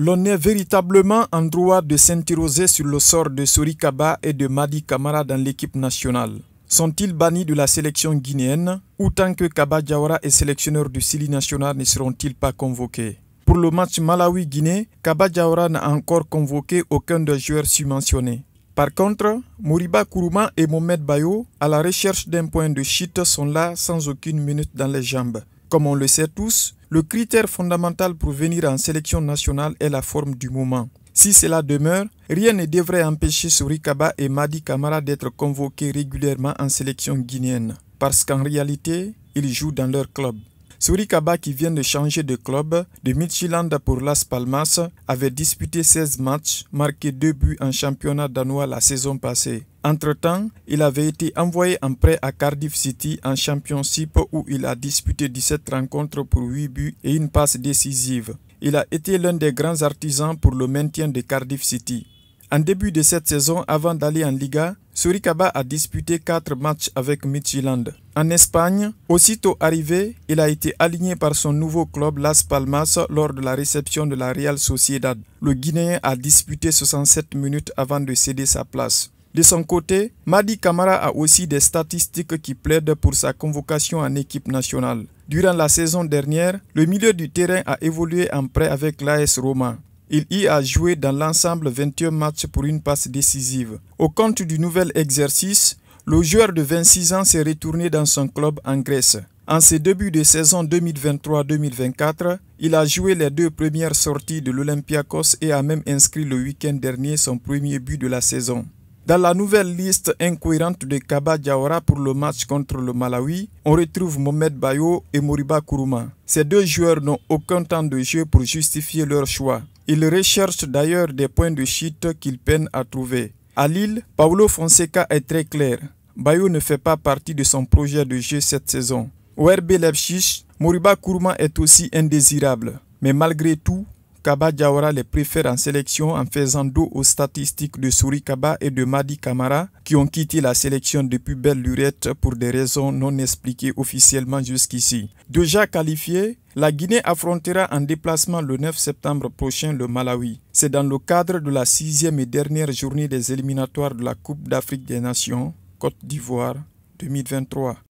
L'on est véritablement en droit de s'interroger sur le sort de Kaba et de Madi Kamara dans l'équipe nationale. Sont-ils bannis de la sélection guinéenne ou tant que Kaba Diawara est sélectionneur du Sili national ne seront-ils pas convoqués Pour le match Malawi-Guinée, Kaba Diawara n'a encore convoqué aucun des joueurs subventionnés. Par contre, Mouriba Kourouma et Mohamed Bayo, à la recherche d'un point de chute, sont là sans aucune minute dans les jambes. Comme on le sait tous, le critère fondamental pour venir en sélection nationale est la forme du moment. Si cela demeure, rien ne devrait empêcher Sourikaba et Madi Kamara d'être convoqués régulièrement en sélection guinéenne, parce qu'en réalité, ils jouent dans leur club. Sourikaba qui vient de changer de club de Midtjylland pour Las Palmas avait disputé 16 matchs, marqué 2 buts en championnat danois la saison passée. Entre-temps, il avait été envoyé en prêt à Cardiff City en Championship où il a disputé 17 rencontres pour 8 buts et une passe décisive. Il a été l'un des grands artisans pour le maintien de Cardiff City. En début de cette saison, avant d'aller en Liga, Surikaba a disputé 4 matchs avec Midtjylland. En Espagne, aussitôt arrivé, il a été aligné par son nouveau club Las Palmas lors de la réception de la Real Sociedad. Le Guinéen a disputé 67 minutes avant de céder sa place. De son côté, Madi Kamara a aussi des statistiques qui plaident pour sa convocation en équipe nationale. Durant la saison dernière, le milieu du terrain a évolué en prêt avec l'AS Roma. Il y a joué dans l'ensemble 21 matchs pour une passe décisive. Au compte du nouvel exercice, le joueur de 26 ans s'est retourné dans son club en Grèce. En ses débuts de saison 2023-2024, il a joué les deux premières sorties de l'Olympiakos et a même inscrit le week-end dernier son premier but de la saison. Dans la nouvelle liste incohérente de Kaba Diawara pour le match contre le Malawi, on retrouve Mohamed Bayo et Moriba Kuruma. Ces deux joueurs n'ont aucun temps de jeu pour justifier leur choix. Ils recherchent d'ailleurs des points de chute qu'ils peinent à trouver. À Lille, Paulo Fonseca est très clair. Bayo ne fait pas partie de son projet de jeu cette saison. Au RB Leipzig, Moriba Kuruma est aussi indésirable. Mais malgré tout, Kaba Diawara les préfère en sélection en faisant dos aux statistiques de Souri Kaba et de Madi Kamara qui ont quitté la sélection depuis belle lurette pour des raisons non expliquées officiellement jusqu'ici. Déjà qualifiée, la Guinée affrontera en déplacement le 9 septembre prochain le Malawi. C'est dans le cadre de la sixième et dernière journée des éliminatoires de la Coupe d'Afrique des Nations, Côte d'Ivoire 2023.